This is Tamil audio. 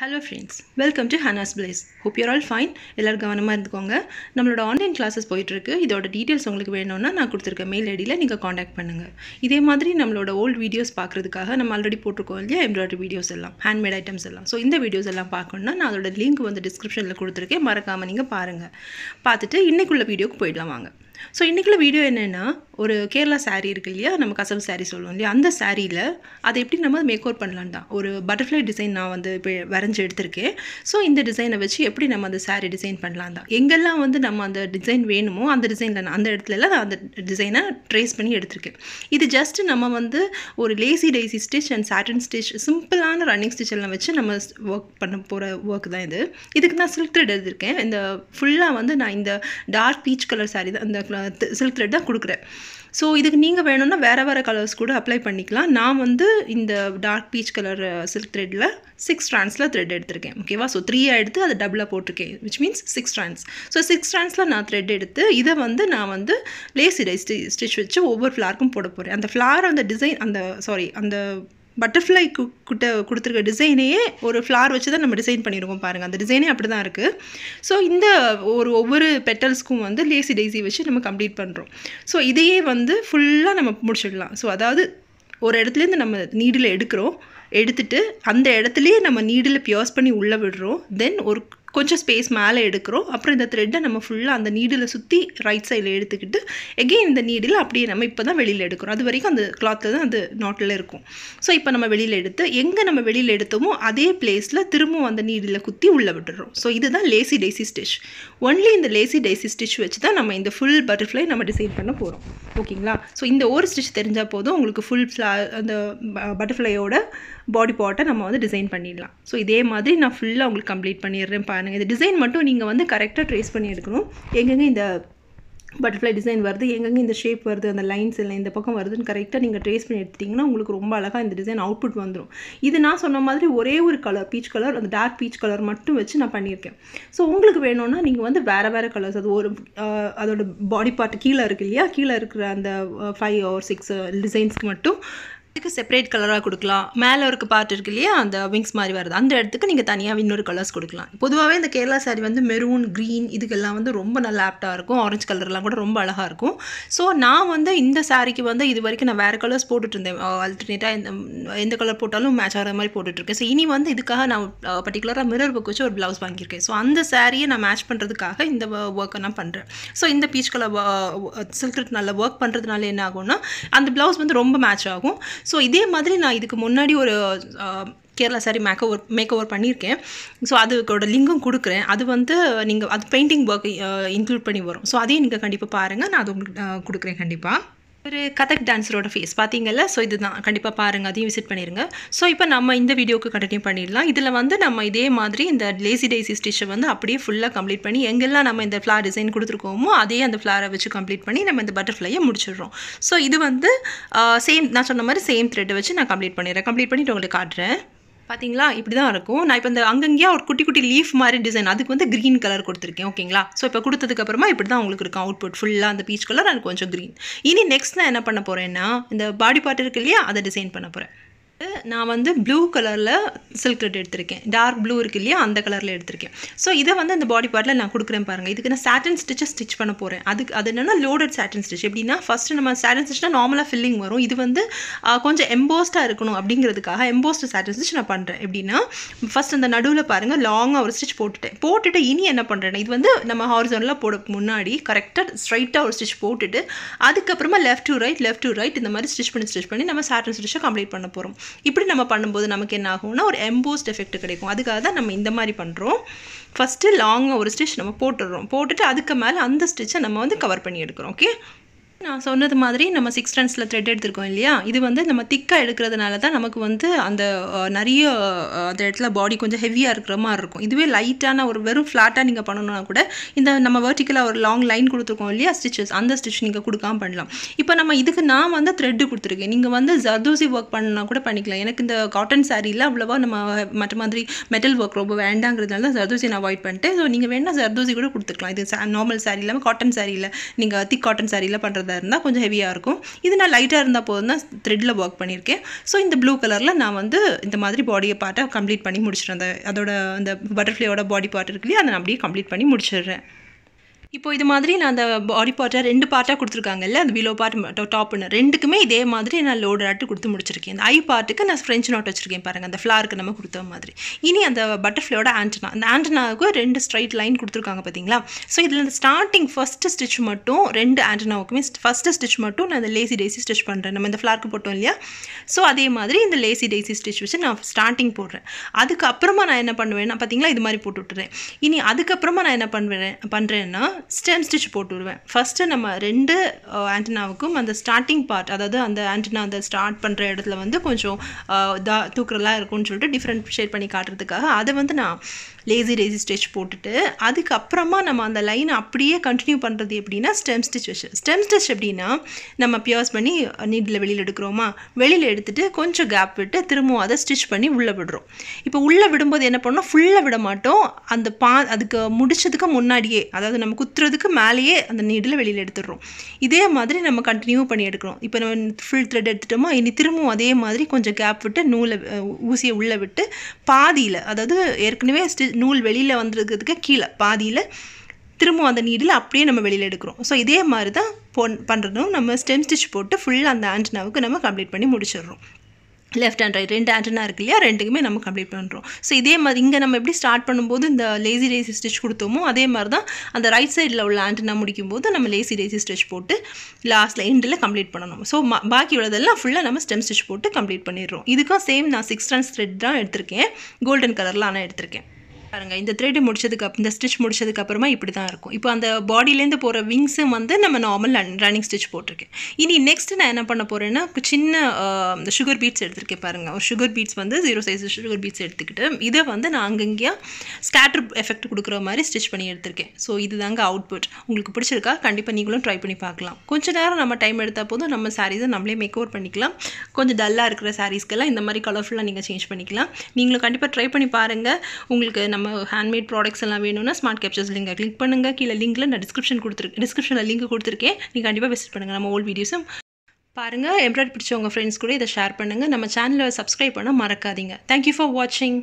hello friends welcome to Hana's place hope you're all fine எல்லோரும் கவனமாக இருந்துக்கோங்க நம்மளோட ஆன்லைன் கிளாஸஸ் போயிட்டுருக்கு இதோட டீட்டெயில்ஸ் உங்களுக்கு வேணும்னா நான் கொடுத்துருக்க மெயில் ஐடியில் நீங்கள் காண்டாக்ட் பண்ணுங்கள் இதே மாதிரி நம்மளோட ஓல்டு வீடியோஸ் பார்க்குறதுக்காக நம்ம ஆல்ரெடி போட்டிருக்கோம் இல்லையா எம்ப்ராய்டரி வீடியோஸ் எல்லாம் ஹேண்ட்மேட் ஐட்டம்ஸ் எல்லாம் ஸோ இந்த வீடியோஸ் எல்லாம் பார்க்கணுன்னா நான் அதோட லிங்க் வந்து டிஸ்கிரிப்ஷனில் கொடுத்துருக்கேன் மறக்காமல் நீங்கள் பாருங்கள் பார்த்துட்டு இன்றைக்குள்ள வீடியோக்கு போயிடலாம் வாங்க ஸோ இன்றைக்குள்ள வீடியோ என்னென்னா ஒரு கேரளா சாரீ இருக்கு இல்லையா நம்ம கசவு சாரீ சொல்லுவோம் இல்லையா அந்த சாரியில் அதை எப்படி நம்ம மேக் அவுட் பண்ணலாம் தான் ஒரு பட்டர்ஃப்ளை டிசைன் நான் வந்து இப்போ வரைஞ்சி எடுத்திருக்கேன் ஸோ இந்த டிசைனை வச்சு எப்படி நம்ம அந்த சாரீ டிசைன் பண்ணலாம் தான் எங்கெல்லாம் வந்து நம்ம அந்த டிசைன் வேணுமோ அந்த டிசைனில் அந்த இடத்துலலாம் நான் அந்த டிசைனை ட்ரேஸ் பண்ணி எடுத்திருக்கேன் இது ஜஸ்ட் நம்ம வந்து ஒரு lazy daisy stitch and satin stitch சிம்பிளான ரன்னிங் ஸ்டிச் எல்லாம் வச்சு நம்ம ஒர்க் பண்ண போகிற ஒர்க் தான் இது இதுக்கு நான் சில்க் த்ரெட் எடுத்திருக்கேன் இந்த ஃபுல்லாக வந்து நான் இந்த டார்க் பீச் கலர் சாரீ தான் இந்த சில்க் த்ரெட் தான் கொடுக்குறேன் ஸோ இதுக்கு நீங்கள் வேணும்னா வேறு வேறு கலர்ஸ் கூட அப்ளை பண்ணிக்கலாம் நான் வந்து இந்த டார்க் பீச் கலர் சில்க் த்ரெட்டில் சிக்ஸ் ஸ்ட்ராண்ட்ஸில் த்ரெட் எடுத்திருக்கேன் ஓகேவா ஸோ த்ரீயாக எடுத்து அதை டபுளாக போட்டிருக்கேன் which means six strands so six ஸ்ட்ராண்ட்ஸில் நான் த்ரெட் எடுத்து இதை வந்து நான் வந்து லேசி டை ஸ்டிச் வச்சு ஒவ்வொரு ஃப்ளாருக்கும் போட போகிறேன் அந்த ஃப்ளார் அந்த டிசைன் அந்த சாரி அந்த பட்டர்ஃப்ளை கிட்ட கொடுத்துருக்க டிசைனையே ஒரு ஃப்ளார் வச்சு தான் நம்ம டிசைன் பண்ணியிருக்கோம் பாருங்கள் அந்த டிசைனே அப்படி தான் இருக்குது ஸோ இந்த ஒரு ஒவ்வொரு பெட்டல்ஸ்க்கும் வந்து லேசி டெய்ஸி வச்சு நம்ம கம்ப்ளீட் பண்ணுறோம் ஸோ இதையே வந்து ஃபுல்லாக நம்ம முடிச்சிடலாம் ஸோ அதாவது ஒரு இடத்துலேருந்து நம்ம நீடில் எடுக்கிறோம் எடுத்துட்டு அந்த இடத்துலையே நம்ம நீடில் பியர்ஸ் பண்ணி உள்ளே விடுறோம் தென் ஒரு கொஞ்சம் ஸ்பேஸ் மேலே எடுக்கிறோம் அப்புறம் இந்த த்ரெட்டை நம்ம ஃபுல்லாக அந்த நீடில் சுற்றி ரைட் சைடில் எடுத்துக்கிட்டு எகெயின் இந்த நீடில் அப்படியே நம்ம இப்போ தான் வெளியில் எடுக்கிறோம் அது வரைக்கும் அந்த கிளாத்தில் தான் அது நாட்டில் இருக்கும் ஸோ இப்போ நம்ம வெளியில் எடுத்து எங்கே நம்ம வெளியில் எடுத்தோமோ அதே பிளேஸில் திரும்பவும் அந்த நீடில் குத்தி உள்ளே விட்டுறோம் ஸோ இதுதான் லேசி டைசி ஸ்டிச் ஒன்லி இந்த லேசி டைசி ஸ்டிச் வச்சு தான் நம்ம இந்த ஃபுல் பட்டர்ஃப்ளை நம்ம டிசைன் பண்ண போகிறோம் ஓகேங்களா ஸோ இந்த ஒரு ஸ்டிச் தெரிஞ்சால் போதும் உங்களுக்கு ஃபுல் ஃப்ளா அந்த பட்டர்ஃப்ளையோட பாடி பார்ட்டை நம்ம வந்து டிசைன் பண்ணிடலாம் ஸோ இதே மாதிரி நான் ஃபுல்லாக உங்களுக்கு கம்ப்ளீட் பண்ணிடுறேன் பண்ணுங்கள் இந்த டிசைன் மட்டும் நீங்கள் வந்து கரெக்டாக ட்ரேஸ் பண்ணி எடுக்கணும் எங்கெங்கே இந்த பட்டர்ஃப்ளை டிசைன் வருது எங்கெங்கே இந்த ஷேப் வருது அந்த லைன்ஸ் இல்லை இந்த பக்கம் வருதுன்னு கரெக்டாக நீங்கள் ட்ரேஸ் பண்ணி எடுத்துட்டிங்கன்னா உங்களுக்கு ரொம்ப அழகாக இந்த டிசைன் அவுட்புட் வந்துடும் இது நான் சொன்ன மாதிரி ஒரே ஒரு கலர் பீச் கலர் அந்த டார்க் பீச் கலர் மட்டும் வச்சு நான் பண்ணியிருக்கேன் ஸோ உங்களுக்கு வேணும்னா நீங்கள் வந்து வேறு வேறு கலர்ஸ் அது ஒரு அதோட பாடி பார்ட் கீழே இருக்குது இல்லையா கீழே இருக்கிற அந்த ஃபைவ் ஆர் சிக்ஸ் டிசைன்ஸ்க்கு மட்டும் இதுக்கு செப்பரேட் கலராக கொடுக்கலாம் மேலே இருக்க பார்ட் இருக்கு இல்லையா அந்த விங்ஸ் மாதிரி வருது அந்த இடத்துக்கு நீங்கள் தனியாக இன்னொரு கலர்ஸ் கொடுக்கலாம் பொதுவாகவே இந்த கேரளா சாரி வந்து மெரூன் க்ரீன் இதுக்கெல்லாம் வந்து ரொம்ப நல்ல ஆப்டாக இருக்கும் ஆரஞ்சு கலர்லாம் கூட ரொம்ப அழகாக இருக்கும் ஸோ நான் வந்து இந்த சாரிக்கு வந்து இது வரைக்கும் நான் வேறு கலர்ஸ் போட்டுட்டு இருந்தேன் ஆல்டர்னேட்டாக எந்த எந்த கலர் போட்டாலும் மேட்ச் ஆகிற மாதிரி போட்டுட்ருக்கேன் ஸோ இனி வந்து இதுக்காக நான் பர்டிகுலராக மிரர் புக் வச்சு ஒரு ப்ளவுஸ் வாங்கியிருக்கேன் ஸோ அந்த சாரியை நான் மேட்ச் பண்ணுறதுக்காக இந்த ஒர்க்கை நான் பண்ணுறேன் ஸோ இந்த பீச் கலர் சில்க் நல்ல ஒர்க் பண்ணுறதுனால என்ன ஆகும்னா அந்த ப்ளவுஸ் வந்து ரொம்ப மேட்ச் ஆகும் ஸோ இதே மாதிரி நான் இதுக்கு முன்னாடி ஒரு Kerala sari makeover makeover பண்ணியிருக்கேன் ஸோ அதுக்கோட லிங்கும் கொடுக்குறேன் அது வந்து நீங்கள் அது பெயிண்டிங் ஒர்க் இன்க்ளூட் பண்ணி வரும் ஸோ அதையும் நீங்கள் கண்டிப்பாக பாருங்கள் நான் அது உங்களுக்கு கொடுக்குறேன் கண்டிப்பாக ஒரு கதக் டான்ஸரோட ஃபேஸ் பார்த்தீங்கல்ல ஸோ இதுதான் கண்டிப்பாக பாருங்கள் அதையும் விசிட் பண்ணிடுங்க ஸோ இப்போ நம்ம இந்த வீடியோக்கு கண்டினியூ பண்ணிடலாம் இதில் வந்து நம்ம இதே மாதிரி இந்த லேசி டேசி ஸ்டிச்சை வந்து அப்படியே ஃபுல்லாக கம்ப்ளீட் பண்ணி எங்கெல்லாம் நம்ம இந்த ஃப்ளார் டிசைன் கொடுத்துருக்கோமோ அதே அந்த ஃப்ளாரை வச்சு கம்ப்ளீட் பண்ணி நம்ம இந்த பட்டர்ஃப்ளையை முடிச்சிடுறோம் ஸோ இது வந்து சேம் நான் சொன்ன மாதிரி சேம் த்ரெட்டை வச்சு நான் கம்ப்ளீட் பண்ணிடுறேன் கம்ப்ளீட் பண்ணிவிட்டு உங்களுக்கு காட்டுறேன் பார்த்தீங்களா இப்படி தான் இருக்கும் நான் இப்போ இந்த அங்கங்கேயா ஒரு குட்டி குட்டி லீஃப் மாதிரி டிசைன் அதுக்கு வந்து க்ரீன் கலர் கொடுத்துருக்கேன் ஓகேங்களா ஸோ இப்போ கொடுத்ததுக்கப்புறமா இப்படி தான் உங்களுக்கு இருக்கும் அவுட்புட் ஃபுல்லாக அந்த பீச் கலர் எனக்கு கொஞ்சம் க்ரீன் இனி நெக்ஸ்ட் நான் என்ன பண்ண போகிறேன்னா இந்த பாடி பார்ட் இருக்கு இல்லையா அதை டிசைன் பண்ண போகிறேன் நான் வந்து ப்ளூ கலரில் சில்க் ரெட் எடுத்திருக்கேன் டார்க் ப்ளூ இருக்கு இல்லையா அந்த கலரில் எடுத்திருக்கேன் ஸோ இதை வந்து அந்த பாடி பார்ட்டில் நான் கொடுக்குறேன் பாருங்கள் இதுக்கு நான் சாட்டன் ஸ்டிச்சை ஸ்டிச் பண்ண போகிறேன் அதுக்கு அது என்னென்னா லோடட் சாட்டன் ஸ்டிச் எப்படின்னா ஃபஸ்ட்டு நம்ம சாட்டன் ஸ்டிச்னா நார்மலாக ஃபில்லிங் வரும் இது வந்து கொஞ்சம் எம்போஸ்டாக இருக்கணும் அப்படிங்கிறதுக்காக எம்போஸ்ட் சாட்டன் ஸ்டிச் நான் பண்ணுறேன் எப்படின்னா ஃபஸ்ட் அந்த நடுவில் பாருங்கள் லாங்காக ஒரு ஸ்டிச் போட்டுட்டேன் போட்டுட்டு இனி என்ன பண்ணுறேன்னா இது வந்து நம்ம ஹாரிசோனலாக போட முன்னாடி கரெக்டாக ஸ்ட்ரைட்டாக ஒரு ஸ்டிச் போட்டுட்டு அதுக்கப்புறமா left to right left to right இந்த மாதிரி ஸ்டிச் பண்ணி ஸ்டிச் பண்ணி நம்ம சாட்டன் ஸ்டிச்சை கம்ப்ளீட் பண்ண போகிறோம் இப்படி நம்ம பண்ணும்போது நமக்கு என்ன ஆகும்னா ஒரு எம்போஸ்ட் எஃபெக்ட் கிடைக்கும் அதுக்காக தான் நம்ம இந்த மாதிரி பண்ணுறோம் ஃபஸ்ட்டு லாங்காக ஒரு ஸ்டிச் நம்ம போட்டுடுறோம் போட்டுட்டு அதுக்கு மேலே அந்த ஸ்டிச்சை நம்ம வந்து கவர் பண்ணி எடுக்கிறோம் ஓகே நான் சொன்னது மாதிரி நம்ம சிக்ஸ் ஸ்டாண்ட்ஸில் த்ரெட் எடுத்திருக்கோம் இல்லையா இது வந்து நம்ம திக்காக எடுக்கிறதுனால தான் நமக்கு வந்து அந்த நிறைய அந்த இடத்துல பாடி கொஞ்சம் ஹெவியாக இருக்கிற மாதிரி இருக்கும் இதுவே லைட்டான ஒரு வெறும் ஃப்ளாட்டாக நீங்கள் பண்ணணும்னா கூட இந்த நம்ம வெர்டிக்கலாக ஒரு லாங் லைன் கொடுத்துருக்கோம் இல்லையா ஸ்டிச்சஸ் அந்த ஸ்டிச் நீங்கள் கொடுக்காம பண்ணலாம் இப்போ நம்ம இதுக்கு நான் வந்து த்ரெட்டு கொடுத்துருக்கேன் நீங்கள் வந்து ஜர்தூசி ஒர்க் பண்ணால் கூட பண்ணிக்கலாம் எனக்கு இந்த காட்டன் சாரியில் அவ்வளோவா நம்ம மற்ற மாதிரி மெட்டல் ஒர்க் ரொம்ப வேண்டாங்கிறதுனால தான் ஜர்தூசி நான் அவாய்ட் பண்ணிட்டேன் ஸோ நீங்கள் வேணால் ஜர்தூசி கூட கொடுத்துருக்கலாம் இது நார்மல் சாரி இல்லாமல் காட்டன் சாரியில் நீங்கள் திக் காட்டன் சாரியில் பண்ணுறது பண்ணுறதா இருந்தால் கொஞ்சம் ஹெவியாக இருக்கும் இது நான் லைட்டாக இருந்தால் போதும் தான் த்ரெட்டில் ஒர்க் பண்ணியிருக்கேன் ஸோ இந்த ப்ளூ கலரில் நான் வந்து இந்த மாதிரி பாடியை பார்ட்டை கம்ப்ளீட் பண்ணி முடிச்சிடுறேன் அந்த அதோட அந்த பட்டர்ஃப்ளையோட பாடி பார்ட் இருக்கு இல்லையா அதை நான் அப்படியே கம்ப்ளீட் பண்ணி முடிச்சிடுறேன் இப்போ இது மாதிரி நான் அந்த பாடி பார்ட்டை ரெண்டு பார்ட்டாக கொடுத்துருக்காங்கல்ல அந்த பிலோ பார்ட் டாப் பண்ண ரெண்டுக்குமே இதே மாதிரி நான் லோடு ஆட்டு கொடுத்து முடிச்சிருக்கேன் இந்த ஐ பார்ட்டுக்கு நான் ஃப்ரெஞ்ச் நோட் வச்சுருக்கேன் பாருங்கள் அந்த ஃப்ளாருக்கு நம்ம கொடுத்த மாதிரி இனி அந்த பட்டர்ஃப்ளையோட ஆண்டனா அந்த ஆண்டனாவுக்கு ரெண்டு ஸ்ட்ரைட் லைன் கொடுத்துருக்காங்க பார்த்தீங்களா ஸோ இதில் அந்த ஸ்டார்டிங் ஃபஸ்ட்டு ஸ்டிச் மட்டும் ரெண்டு ஆண்டனாவுக்குமே ஃபஸ்ட்டு ஸ்டிச் மட்டும் நான் அந்த லேசி டேசி ஸ்டிச் பண்ணுறேன் நம்ம இந்த ஃப்ளார்க்கு போட்டோம் இல்லையா ஸோ அதே மாதிரி இந்த லேசி டேசி ஸ்டிச் வச்சு நான் ஸ்டார்டிங் போடுறேன் அதுக்கப்புறமா நான் என்ன பண்ணுவேன் நான் பார்த்தீங்களா இது மாதிரி போட்டு விட்டுறேன் இனி அதுக்கப்புறமா நான் என்ன பண்ணுவேன் பண்ணுறேன்னா ஸ்டெம் ஸ்டிச் போட்டு விடுவேன் ஃபஸ்ட்டு நம்ம ரெண்டு ஆண்டனாவுக்கும் அந்த ஸ்டார்டிங் பார்ட் அதாவது அந்த ஆண்டனா அந்த ஸ்டார்ட் பண்ணுற இடத்துல வந்து கொஞ்சம் தா தூக்குறலாம் இருக்கும்னு சொல்லிட்டு டிஃப்ரெண்ட் ஷேட் பண்ணி காட்டுறதுக்காக அதை வந்து நான் லேசி லேசி ஸ்டிச் போட்டுட்டு அதுக்கப்புறமா நம்ம அந்த லைனை அப்படியே கண்டினியூ பண்ணுறது எப்படின்னா ஸ்டெம் ஸ்டிச் வச்சு ஸ்டெம் ஸ்டிச் எப்படின்னா நம்ம பியர்ஸ் பண்ணி நீட்டில் வெளியில் எடுக்கிறோமா வெளியில் எடுத்துகிட்டு கொஞ்சம் கேப் விட்டு திரும்பவும் அதை ஸ்டிச் பண்ணி உள்ளே விடுறோம் இப்போ உள்ளே விடும்போது என்ன பண்ணோம் ஃபுல்லாக விட மாட்டோம் அந்த பா அதுக்கு முடிச்சதுக்கு முன்னாடியே அதாவது நம்ம குத்துறதுக்கு மேலேயே அந்த நீடில் வெளியில் எடுத்துடுறோம் இதே மாதிரி நம்ம கண்டினியூ பண்ணி எடுக்கிறோம் இப்போ நம்ம ஃபுல் த்ரெட் எடுத்துட்டோமா இனி திரும்பவும் அதே மாதிரி கொஞ்சம் கேப் விட்டு நூலை ஊசியை உள்ளே விட்டு பாதியில் அதாவது ஏற்கனவே ஸ்டி நூல் வெளியில் வந்துருக்கிறதுக்கு கீழே பாதியில் திரும்பவும் அந்த நீடில் அப்படியே நம்ம வெளியில் எடுக்கிறோம் ஸோ இதே மாதிரி தான் போன் பண்ணுறதும் நம்ம ஸ்டெம் ஸ்டிச் போட்டு ஃபுல்லாக அந்த ஆண்டனாவுக்கு நம்ம கம்ப்ளீட் பண்ணி முடிச்சிடுறோம் லெஃப்ட் அண்ட் ரைட் ரெண்டு ஆண்டனா இருக்கு இல்லையா ரெண்டுக்குமே நம்ம கம்ப்ளீட் பண்ணுறோம் ஸோ இதே மாதிரி இங்கே நம்ம எப்படி ஸ்டார்ட் பண்ணும்போது இந்த லேசி ரேசி ஸ்டிச் கொடுத்தோமோ அதே மாதிரி தான் அந்த ரைட் சைடில் உள்ள ஆண்டனா முடிக்கும் போது நம்ம லேசி ரேசி ஸ்டிச் போட்டு லாஸ்ட்டில் எண்டில் கம்ப்ளீட் பண்ணணும் ஸோ பாக்கி உள்ளதெல்லாம் ஃபுல்லாக நம்ம ஸ்டெம் ஸ்டிச் போட்டு கம்ப்ளீட் பண்ணிடுறோம் இதுக்கும் சேம் நான் சிக்ஸ் ரன்ஸ் த்ரெட் தான் எடுத்திருக்கேன் கோல்டன் கலரில் ஆனால் எடுத்திருக்கேன் பாருங்கள் இந்த த்ரெட் முடிச்சதுக்கு இந்த ஸ்டிச் முடிச்சதுக்கு அப்புறமா இப்படி தான் இருக்கும் இப்போ அந்த பாடியிலேருந்து போகிற விங்ஸும் வந்து நம்ம நார்மல் ரன்னிங் ஸ்டிச் போட்டிருக்கேன் இனி நெக்ஸ்ட் நான் என்ன பண்ண போகிறேன்னா சின்ன இந்த சுகர் பீட்ஸ் எடுத்திருக்கேன் பாருங்கள் ஒரு சுகர் பீட்ஸ் வந்து ஜீரோ சைஸ் சுகர் பீட்ஸ் எடுத்துக்கிட்டு இதை வந்து நான் அங்கங்கேயா ஸ்கேட்டர் எஃபெக்ட் கொடுக்குற மாதிரி ஸ்டிச் பண்ணி எடுத்திருக்கேன் ஸோ இது தாங்க அவுட்புட் உங்களுக்கு பிடிச்சிருக்கா கண்டிப்பாக நீங்களும் ட்ரை பண்ணி பார்க்கலாம் கொஞ்சம் நேரம் நம்ம டைம் எடுத்தால் போதும் நம்ம சாரீஸை நம்மளே மேக் ஓவர் பண்ணிக்கலாம் கொஞ்சம் டல்லாக இருக்கிற சாரீஸ்க்கெல்லாம் இந்த மாதிரி கலர்ஃபுல்லாக நீங்கள் சேஞ்ச் பண்ணிக்கலாம் நீங்களும் கண்டிப்பாக ட்ரை பண்ணி பாருங்கள் உங்களுக்கு நம்ம ஹேண்ட்மேட் ப்ராடக்ட்ஸ் எல்லாம் வேணும்னா ஸ்மார்ட் கேப்சர்ஸ் லிங்க் கிளிக் பண்ணுங்கள் கீழே லிங்கில் நான் டிஸ்கிரிப்ஷன் கொடுத்துருக்கு டிஸ்கிரிப்ஷனில் லிங்க் கொடுத்துருக்கேன் நீங்கள் கண்டிப்பாக விசிட் பண்ணுங்கள் நம்ம ஓல்ட் வீடியோஸும் பாருங்கள் எம்ப்ராய்டரி பிடிச்சவங்க ஃப்ரெண்ட்ஸ் கூட இதை ஷேர் பண்ணுங்கள் நம்ம சேனலை சப்ஸ்கிரைப் பண்ணால் மறக்காதீங்க தேங்க்யூ ஃபார் வாட்சிங்